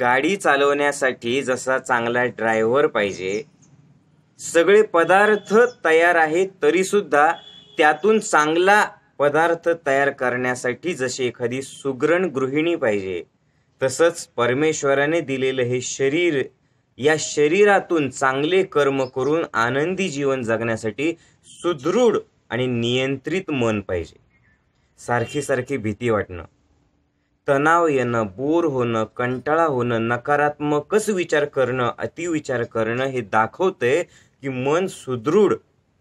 गाडी चालवण्यासाठी जसा चांगला ड्रायव्हर पाहिजे सगळे पदार्थ तयार आहेत तरीसुद्धा त्यातून चांगला पदार्थ तयार करण्यासाठी जशी एखादी सुग्रण गृहिणी पाहिजे तसंच परमेश्वराने दिलेलं हे शरीर या शरीरातून चांगले कर्म करून आनंदी जीवन जगण्यासाठी सुदृढ आणि नियंत्रित मन पाहिजे सारखी सारखी भीती वाटणं तणाव येणं बोर होणं कंटाळा होणं नकारात्मकच विचार करणं अतिविचार करणं हे दाखवते की मन सुदृढ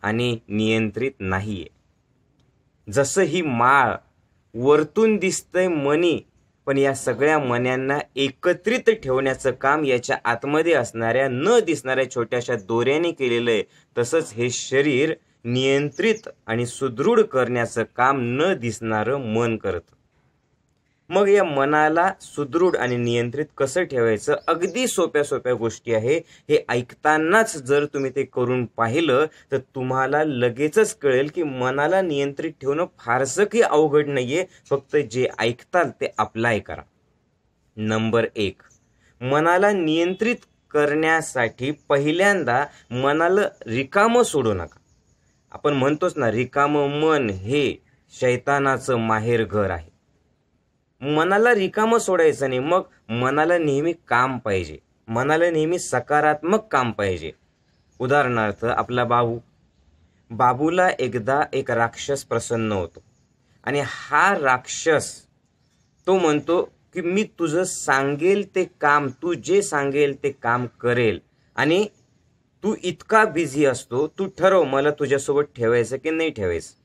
आणि नियंत्रित नाहीये जसं ही माळ वरतून दिसतंय मनी पण या सगळ्या मन्यांना एकत्रित ठेवण्याचं काम याच्या आतमध्ये असणाऱ्या न दिसणाऱ्या छोट्याशा दोऱ्याने केलेलं आहे तसंच हे शरीर नियंत्रित आणि सुदृढ करण्याचं काम न दिसणारं मन करतं मग या मनाला सुदृढ आणि नियंत्रित कसं ठेवायचं अगदी सोप्या सोप्या गोष्टी आहे हे ऐकतानाच जर तुम्ही ते करून पाहिलं तर तुम्हाला लगेचच कळेल की मनाला नियंत्रित ठेवणं फारसं की अवघड नाहीये फक्त जे ऐकताल ते अप्लाय करा नंबर एक मनाला नियंत्रित करण्यासाठी पहिल्यांदा मनाला रिकामं सोडू नका आपण म्हणतोच ना रिकामं मन हे शैतानाचं माहेर घर आहे मनाला रिकामं सोडायचं नाही मग मनाला नेहमी काम पाहिजे मनाला नेहमी सकारात्मक काम पाहिजे उदाहरणार्थ आपला बाबू बाबूला एकदा एक राक्षस प्रसन्न होतो आणि हा राक्षस तो म्हणतो की मी तुझं सांगेल ते काम तू जे सांगेल ते काम करेल आणि तू इतका बिझी असतो तू ठरव मला तुझ्यासोबत ठेवायचं की नाही ठेवायचं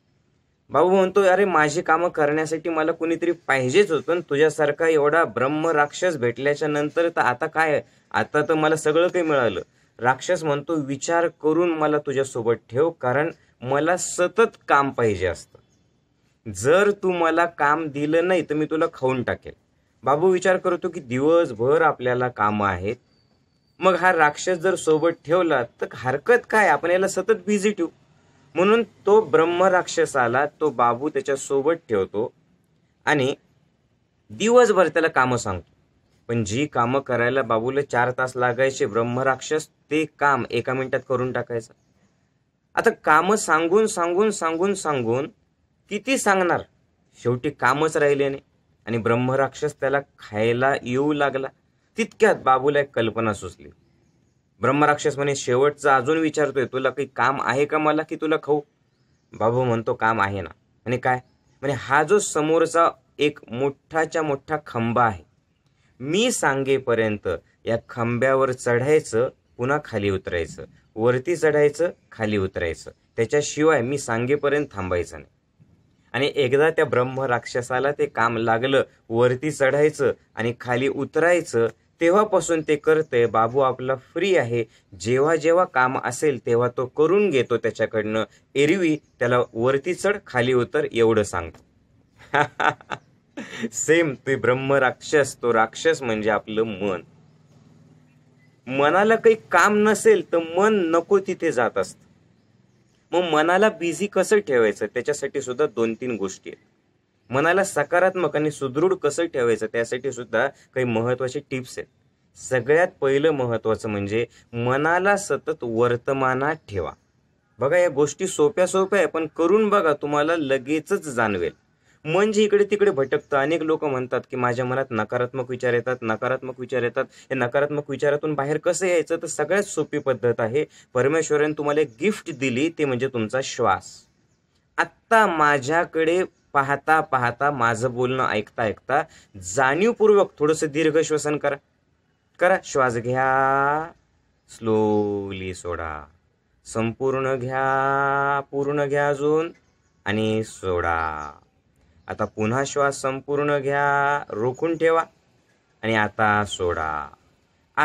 बाबू म्हणतो अरे माझी कामं करण्यासाठी मला कुणीतरी पाहिजेच होतं तुझ्यासारखा एवढा ब्रह्म राक्षस भेटल्याच्या नंतर तर आता काय आता तर मला सगळं काही मिळालं राक्षस म्हणतो विचार करून मला तुझ्यासोबत ठेव कारण मला सतत काम पाहिजे असतं जर तू मला काम दिलं नाही तर मी तुला खाऊन टाकेल बाबू विचार करतो की दिवसभर आपल्याला कामं आहेत मग हा राक्षस जर सोबत ठेवला तर हरकत काय आपण याला सतत बिझी ठेवू म्हणून तो आला तो बाबू त्याच्यासोबत ठेवतो आणि दिवसभर त्याला कामं सांगतो पण जी कामं करायला बाबूला चार तास लागायचे ब्रह्मराक्षस ते काम एका मिनिटात करून टाकायचं आता कामं सांगून सांगून सांगून सांगून किती सांगणार शेवटी कामच राहिले नाही आणि ब्रह्मराक्षस त्याला खायला येऊ लागला तितक्यात बाबूला एक कल्पना सुचली ब्रह्मराक्षस म्हणे शेवटचा अजून विचारतोय तुला काही काम आहे का मला की तुला खाऊ बाबू म्हणतो काम आहे ना म्हणे काय म्हणजे हा जो समोरचा एक मोठाच्या मोठा खंबा आहे मी सांगेपर्यंत या खांब्यावर चढायचं पुन्हा खाली उतरायचं वरती चढायचं खाली उतरायचं त्याच्याशिवाय मी सांगेपर्यंत थांबायचं नाही आणि एकदा त्या ब्रह्मराक्षसाला ते काम लागलं वरती चढायचं आणि खाली उतरायचं तेव्हापासून ते करतंय बाबू आपला फ्री आहे जेव्हा जेव्हा काम असेल तेव्हा तो करून घेतो त्याच्याकडनं एरवी त्याला वरती चढ खाली उतर एवढं सांगतो सेम ते ब्रह्म राक्षस तो राक्षस म्हणजे आपलं मन मनाला काही काम नसेल तर मन नको तिथे जात असतं मग मनाला बिझी कसं ठेवायचं त्याच्यासाठी सुद्धा दोन तीन गोष्टी आहेत मनाला सकारात्मक आणि सुदृढ कसं ठेवायचं त्यासाठी सुद्धा काही महत्त्वाचे टिप्स आहेत सगळ्यात पहिलं महत्त्वाचं म्हणजे मनाला सतत वर्तमानात ठेवा बघा या गोष्टी सोप्या सोप्या आहे पण करून बघा तुम्हाला लगेचच जाणवेल मन जे म्हणजे इकडे तिकडे भटकतं अनेक लोक म्हणतात की माझ्या मनात नकारात्मक विचार येतात नकारात्मक विचार येतात या नकारात्मक विचारातून बाहेर कसं यायचं तर सगळ्यात सोपी पद्धत आहे परमेश्वराने तुम्हाला एक गिफ्ट दिली ते म्हणजे तुमचा श्वास आत्ता माझ्याकडे पाहता पाहता माझं बोलणं ऐकता ऐकता जाणीवपूर्वक थोडंसं दीर्घ श्वसन करा करा श्वास घ्या स्लोली सोडा संपूर्ण घ्या पूर्ण घ्या अजून आणि सोडा आता पुन्हा श्वास संपूर्ण घ्या रोखून ठेवा आणि आता सोडा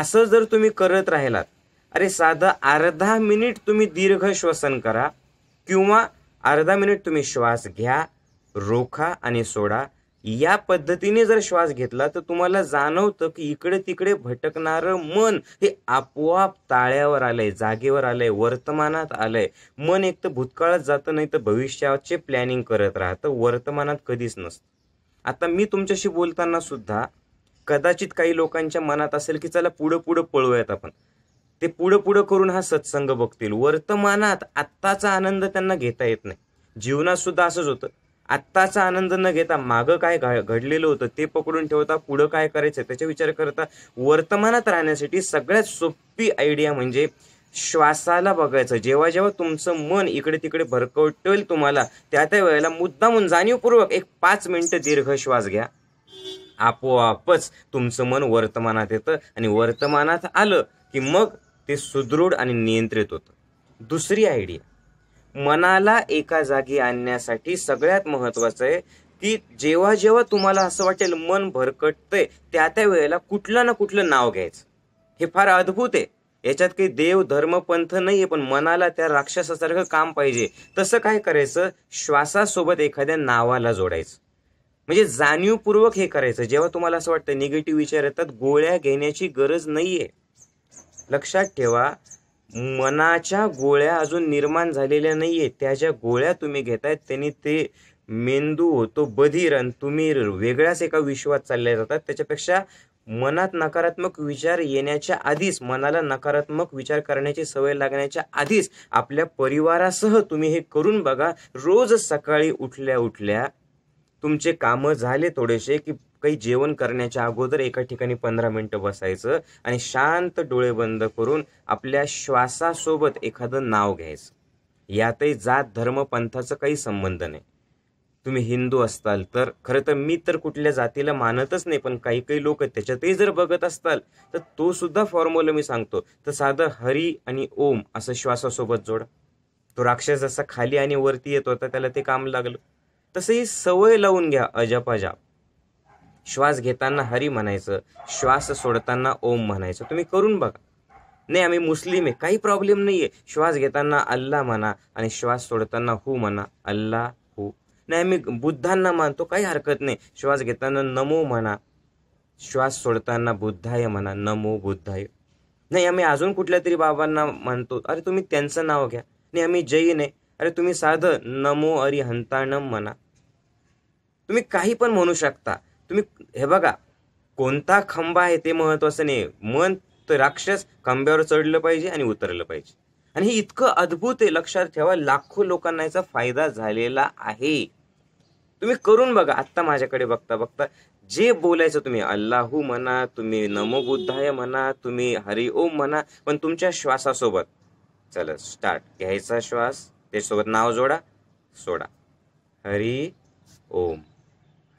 असं जर तुम्ही करत राहिलात अरे साधं अर्धा मिनिट तुम्ही दीर्घ श्वसन करा किंवा अर्धा मिनिट तुम्ही श्वास घ्या रोखा आणि सोडा या पद्धतीने जर श्वास घेतला तर तुम्हाला जाणवतं की इकडे तिकडे भटकणारं मन हे आपोआप ताळ्यावर आलंय जागेवर आलंय वर्तमानात आलंय मन एक तर भूतकाळात जातं नाही तर भविष्याचे प्लॅनिंग करत राहतं वर्तमानात कधीच नसतं आता मी तुमच्याशी बोलताना सुद्धा कदाचित काही लोकांच्या मनात असेल की चला पुढं पुढं पळूयात आपण ते पुढं पुढं करून हा सत्संग बघतील वर्तमानात आत्ताचा आनंद त्यांना घेता येत नाही जीवनात सुद्धा असंच होतं आत्ताचा आनंद न घेता मागं काय घडलेलं होतं ते पकडून ठेवता पुढं काय करायचं त्याचा विचार करता वर्तमानात राहण्यासाठी सगळ्यात सोपी आयडिया म्हणजे श्वासाला बघायचं जेव्हा जेव्हा तुमचं मन इकडे तिकडे भरकवटेल तुम्हाला त्या त्या वेळेला मुद्दामून जाणीवपूर्वक एक पाच मिनटं दीर्घ श्वास घ्या आपोआपच तुमचं मन वर्तमानात येतं आणि वर्तमानात आलं की मग ते सुदृढ आणि नियंत्रित होतं दुसरी आयडिया मनाला एका जागी आणण्यासाठी सगळ्यात महत्वाचं आहे की जेव्हा जेव्हा तुम्हाला असं वाटेल मन भरकटतंय त्या त्या वेळेला कुठलं ना कुठलं नाव घ्यायचं हे फार अद्भुत आहे याच्यात काही देव धर्म पंथ नाहीये पण मनाला त्या राक्षसासारखं काम पाहिजे तसं काय करायचं श्वासासोबत एखाद्या नावाला जोडायचं म्हणजे जाणीवपूर्वक हे करायचं जेव्हा तुम्हाला असं वाटतं निगेटिव्ह विचार येतात गोळ्या घेण्याची गरज नाहीये लक्षात ठेवा मनाच्या गोळ्या अजून निर्माण झालेल्या नाहीये त्या ज्या गोळ्या तुम्ही घेतायत त्यांनी ते मेंदू होतो बधीर आणि तुम्ही वेगळ्याच एका विश्वात चालल्या जातात त्याच्यापेक्षा मनात नकारात्मक विचार येण्याच्या आधीच मनाला नकारात्मक विचार करण्याची सवय लागण्याच्या आधीच आपल्या परिवारासह तुम्ही हे करून बघा रोज सकाळी उठल्या उठल्या तुमचे कामं झाले थोडेसे की काही जेवण करण्याच्या अगोदर एका ठिकाणी पंधरा मिनटं बसायचं आणि शांत डोळे बंद करून आपल्या श्वासासोबत एखादं नाव घ्यायचं यातही जात धर्म पंथाचं काही संबंध नाही तुम्ही हिंदू असताल तर खरं तर मी तर कुठल्या जातीला मानतच नाही पण काही काही लोक त्याच्यातही जर बघत असताल तर तो सुद्धा फॉर्म्युला मी सांगतो तर साधं हरी आणि ओम असं श्वासासोबत जोडा तो राक्षस जसा खाली आणि वरती येत होता त्याला ते काम लागलं तसंही सवय लावून घ्या अजापाजाप श्वास घेताना हरी म्हणायचं श्वास सोडताना ओम म्हणायचं तुम्ही करून बघा नाही आम्ही मुस्लिम आहे काही प्रॉब्लेम नाही आहे श्वास घेताना अल्ला म्हणा आणि श्वास सोडताना हू म्हणा अल्ला हू नाही आम्ही बुद्धांना मानतो काही हरकत नाही श्वास घेताना नमो म्हणा श्वास सोडताना बुद्धाय म्हणा नमो बुद्धाय नाही आम्ही अजून कुठल्या तरी बाबांना मानतो अरे तुम्ही त्यांचं नाव घ्या नाही आम्ही जैन आहे अरे तुम्ही साधं नमो अरी हंताणम म्हणा तुम्ही काही पण म्हणू शकता तुम्ही हे बघा कोणता खंबा आहे ते महत्त्वाचं नाही मन तर राक्षस खांब्यावर चढलं पाहिजे आणि उतरलं पाहिजे आणि हे इतकं अद्भुत आहे लक्षात ठेवा लाखो लोकांना याचा फायदा झालेला आहे तुम्ही करून बघा आत्ता माझ्याकडे बघता बघता जे बोलायचं तुम्ही अल्लाहू म्हणा तुम्ही नमो बुद्धाय म्हणा तुम्ही हरिओम म्हणा पण तुमच्या श्वासासोबत चला स्टार्ट घ्यायचा श्वास त्याच्यासोबत नाव जोडा सोडा हरी ओम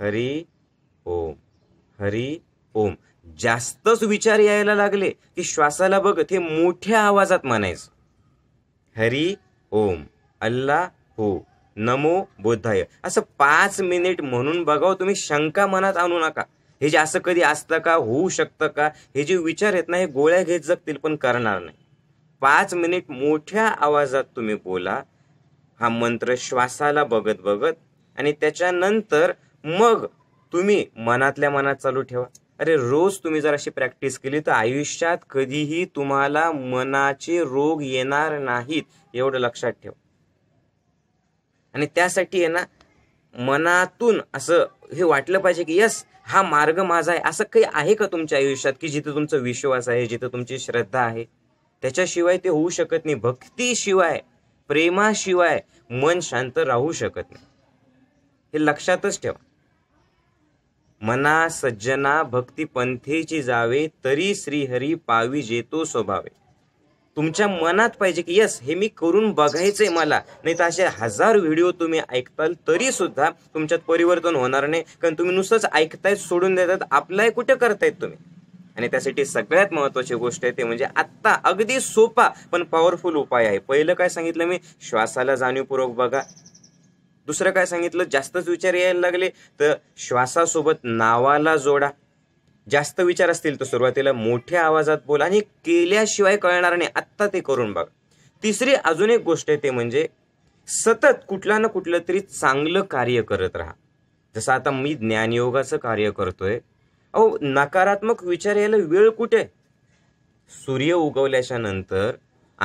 हरी ओम हरी ओम जास्तच विचार यायला लागले की श्वासाला बघ ते मोठ्या आवाजात म्हणायचं हरी ओम अल्ला हो नमो बोधाय असं पाच मिनिट म्हणून बघावं तुम्ही शंका मनात आणू नका हे जे असं कधी असतं का होऊ शकतं का हे जे विचार आहेत ना हे गोळ्या घेत जगतील पण करणार नाही पाच मिनिट मोठ्या आवाजात तुम्ही बोला हा मंत्र श्वासाला बघत बघत आणि त्याच्यानंतर मग तुम्ही मनातल्या मनात चालू ठेवा अरे रोज तुम्ही जर अशी प्रॅक्टिस केली तर आयुष्यात कधीही तुम्हाला मनाचे रोग येणार नाहीत एवढं लक्षात ठेवा आणि त्यासाठी आहे ना मनातून असं हे वाटलं पाहिजे की यस हा मार्ग माझा आहे असं काही आहे का तुमच्या आयुष्यात की जिथे तुमचा विश्वास आहे जिथे तुमची श्रद्धा आहे त्याच्याशिवाय ते होऊ शकत नाही भक्तीशिवाय प्रेमाशिवाय मन शांत राहू शकत नाही हे लक्षातच ठेवा मना सज्जना भक्ती पंथेची जावे तरी श्रीहरी पावी जेतो स्वभावे तुमच्या मनात पाहिजे की यस हे मी करून बघायचंय मला नाही तर असे हजार व्हिडिओ तुम्ही ऐकताल तरी सुद्धा तुमच्यात परिवर्तन होणार नाही कारण तुम्ही नुसतंच ऐकताय सोडून देतात आपलाय कुठे करतायत तुम्ही आणि त्यासाठी सगळ्यात महत्वाची गोष्ट आहे ते म्हणजे आत्ता अगदी सोपा पण पॉवरफुल उपाय आहे पहिलं काय सांगितलं मी श्वासाला जाणीवपूर्वक बघा दुसरं काय सांगितलं जास्तच विचार यायला लागले तर श्वासासोबत नावाला जोडा जास्त विचार असतील तर सुरुवातीला मोठ्या आवाजात बोला आणि केल्याशिवाय कळणार नाही आत्ता ते करून बघ तिसरी अजून एक गोष्ट आहे ते म्हणजे सतत कुठला ना कुठलं तरी चांगलं कार्य करत राहा जसं आता मी ज्ञानयोगाचं कार्य करतोय अहो नकारात्मक विचार यायला वेळ कुठे सूर्य उगवल्याच्या नंतर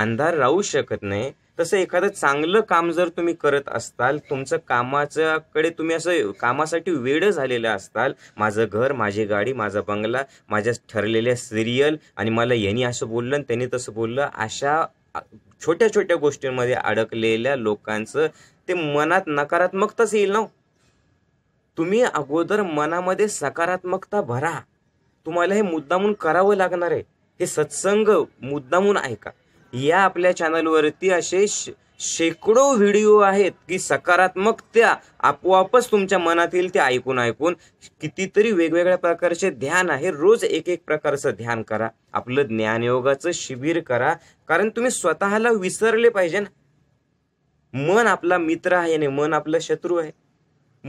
अंधार राहू शकत नाही तसं एखादं चांगलं काम जर तुम्ही करत असताल तुमचं कामाच्याकडे तुम्ही असं कामासाठी वेळ झालेलं असताल माझं घर माझी गाडी माझा बंगला माझ्या ठरलेल्या सिरियल आणि मला यांनी असं बोललं आणि त्यांनी तसं बोललं अशा छोट्या छोट्या गोष्टींमध्ये अडकलेल्या लोकांचं ते मनात नकारात्मकताच येईल ना हो. तुम्ही अगोदर मनामध्ये सकारात्मकता भरा तुम्हाला हे मुद्दामून करावं लागणार आहे हे सत्संग मुद्दामून ऐका या आपल्या चॅनलवरती असे शेकडो व्हिडिओ आहेत की सकारात्मक त्या आपोआपच तुमच्या मनातील ते ऐकून ऐकून कितीतरी वेगवेगळ्या प्रकारचे ध्यान आहे रोज एक एक प्रकारचं ध्यान करा आपलं ज्ञानयोगाचं शिबिर करा कारण तुम्ही स्वतःला विसरले पाहिजे ना मन आपला मित्र आहे आणि मन आपला शत्रू आहे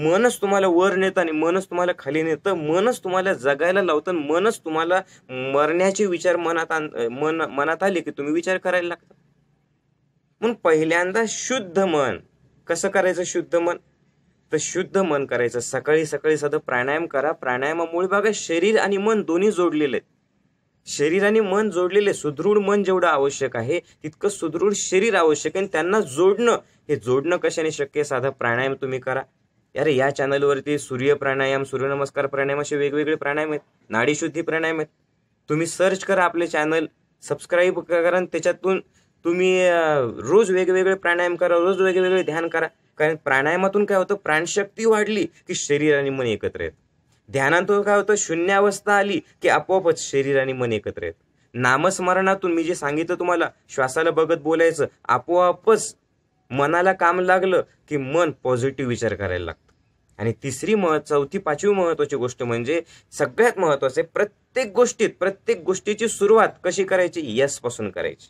मनच तुम्हाला वर नेतं आणि मनच तुम्हाला खाली नेतं मनच तुम्हाला जगायला लावतं मनच तुम्हाला मरण्याचे विचार मनात मन मनात आले की तुम्ही विचार करायला लागतात म्हणून पहिल्यांदा शुद्ध मन कसं करायचं शुद्ध मन तर शुद्ध मन करायचं सकाळी सकाळी साधं प्राणायाम करा प्राणायामामुळे बघा शरीर आणि मन दोन्ही जोडलेले आहेत शरीर आणि मन जोडलेले सुदृढ मन जेवढं आवश्यक आहे तितकं सुदृढ शरीर आवश्यक आहे आणि त्यांना जोडणं हे जोडणं कशाने शक्य साधा प्राणायाम तुम्ही करा अरे या चॅनलवरती सूर्य प्राणायाम सूर्यनमस्कार प्राणायाम असे वेगवेगळे प्राणायाम आहेत नाडीशुद्धी प्राणायाम आहेत तुम्ही सर्च करा आपले चॅनल सबस्क्राईब करा त्याच्यातून तुम्ही रोज वेगवेगळे प्राणायाम करा रोज वेगवेगळे ध्यान करा कारण प्राणायामातून काय होतं प्राणशक्ती वाढली की शरीर आणि मन एकत्र येत ध्यानातून काय होतं शून्यावस्था आली की आपोआपच शरीर आणि मन एकत्र येत नामस्मरणातून मी जे सांगितलं तुम्हाला श्वासाला बघत बोलायचं आपोआपच मनाला काम लागलं की मन पॉझिटिव्ह विचार करायला लागतं आणि तिसरी मह चौथी पाचवी महत्त्वाची गोष्ट म्हणजे सगळ्यात आहे प्रत्येक गोष्टीत प्रत्येक गोष्टीची सुरुवात कशी करायची यसपासून करायची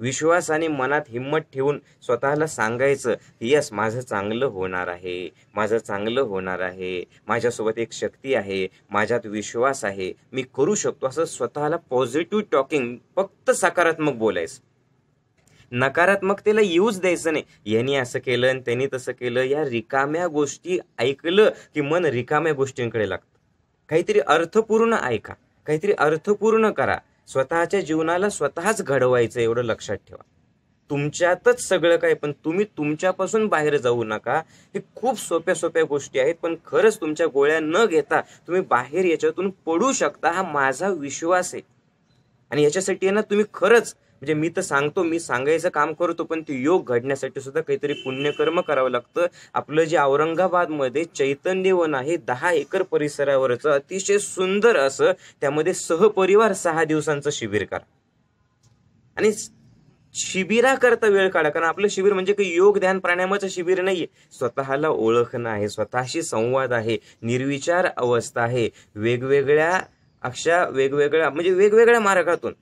विश्वास आणि मनात हिंमत ठेवून स्वतःला सांगायचं यस माझं चांगलं होणार आहे माझं चांगलं होणार आहे माझ्यासोबत एक शक्ती आहे माझ्यात विश्वास आहे मी करू शकतो असं स्वतःला पॉझिटिव्ह टॉकिंग फक्त सकारात्मक बोलायचं नकारात्मकतेला यूज द्यायचं नाही यांनी असं केलं आणि त्यांनी तसं केलं या रिकाम्या गोष्टी ऐकलं की मन रिकाम्या गोष्टींकडे लागतं काहीतरी अर्थपूर्ण ऐका काहीतरी अर्थपूर्ण करा स्वतःच्या जीवनाला स्वतःच घडवायचं एवढं लक्षात ठेवा तुमच्यातच सगळं काय पण तुम्ही तुमच्यापासून बाहेर जाऊ नका हे खूप सोप्या सोप्या गोष्टी आहेत पण खरंच तुमच्या गोळ्या न घेता तुम्ही बाहेर याच्यातून पडू शकता हा माझा विश्वास आहे आणि याच्यासाठी ना तुम्ही खरंच म्हणजे मी तर सांगतो मी सांगायचं काम करतो पण ते योग घडण्यासाठी सुद्धा काहीतरी पुण्यकर्म करावं लागतं आपलं जे औरंगाबादमध्ये चैतन्यवन आहे दहा एकर परिसरावरचं अतिशय सुंदर असं त्यामध्ये सहपरिवार सहा दिवसांचं शिबिर करा आणि शिबिराकरता वेळ काढा कारण आपलं शिबिर म्हणजे काही योग ध्यान प्राणायामाचं शिबिर नाहीये स्वतःला ओळखणं आहे स्वतःशी संवाद आहे निर्विचार अवस्था आहे वेगवेगळ्या अशा वेगवेगळ्या म्हणजे वेगवेगळ्या मार्गातून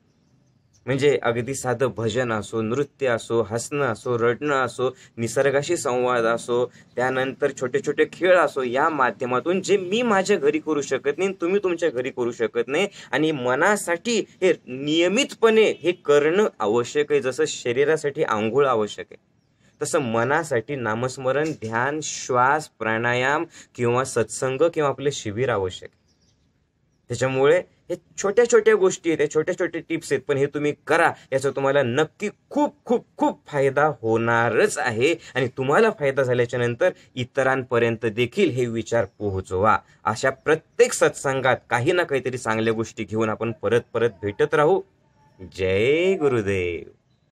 म्हणजे अगदी साधं भजन असो नृत्य असो हसणं असो रडणं असो निसर्गाशी संवाद असो त्यानंतर छोटे छोटे खेळ असो या माध्यमातून जे मी माझ्या घरी करू शकत नाही तुम्ही तुमच्या घरी करू शकत नाही आणि मनासाठी हे नियमितपणे हे करणं आवश्यक आहे जसं शरीरासाठी आंघोळ आवश्यक आहे तसं मनासाठी नामस्मरण ध्यान श्वास प्राणायाम किंवा सत्संग किंवा आपले शिबिर आवश्यक आहे त्याच्यामुळे हे छोट्या छोट्या गोष्टी आहेत छोट्या छोट्या टिप्स आहेत पण हे तुम्ही करा याचा तुम्हाला नक्की खूप खूप खूप फायदा होणारच आहे आणि तुम्हाला फायदा झाल्याच्या नंतर इतरांपर्यंत देखील हे विचार पोहोचवा अशा प्रत्येक सत्संगात काही ना काहीतरी चांगल्या गोष्टी घेऊन आपण परत परत भेटत राहू जय गुरुदेव